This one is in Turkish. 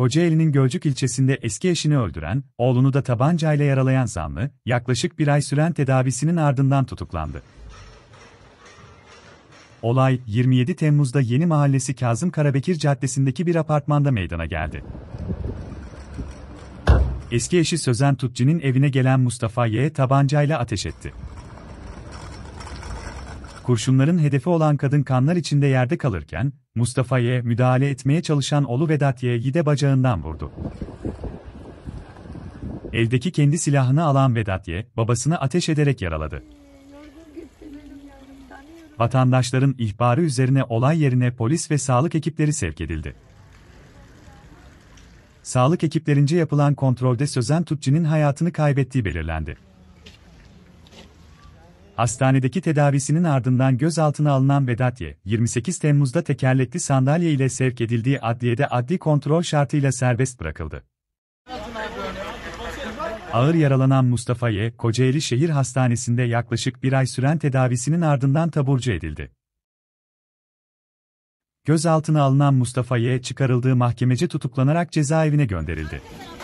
Kocaeli'nin Gölcük ilçesinde eski eşini öldüren, oğlunu da tabancayla yaralayan zanlı, yaklaşık bir ay süren tedavisinin ardından tutuklandı. Olay, 27 Temmuz'da Yeni Mahallesi Kazım Karabekir Caddesi'ndeki bir apartmanda meydana geldi. Eski eşi Sözen Tutçunun evine gelen Mustafa Y'ye tabancayla ateş etti kurşunların hedefi olan kadın kanlar içinde yerde kalırken, Mustafa Y. müdahale etmeye çalışan Olu Vedat Y'yi de bacağından vurdu. Eldeki kendi silahını alan Vedat Y, babasını ateş ederek yaraladı. Vatandaşların ihbarı üzerine olay yerine polis ve sağlık ekipleri sevk edildi. Sağlık ekiplerince yapılan kontrolde Sözen Tutçi'nin hayatını kaybettiği belirlendi hastanedeki tedavisinin ardından gözaltına alınan Vedat Y, 28 Temmuz'da tekerlekli sandalye ile sevk edildiği adliyede adli kontrol şartıyla serbest bırakıldı. Ağır yaralanan Mustafa Y, Kocaeli Şehir Hastanesi'nde yaklaşık bir ay süren tedavisinin ardından taburcu edildi. Gözaltına alınan Mustafa Y çıkarıldığı mahkemece tutuklanarak cezaevine gönderildi.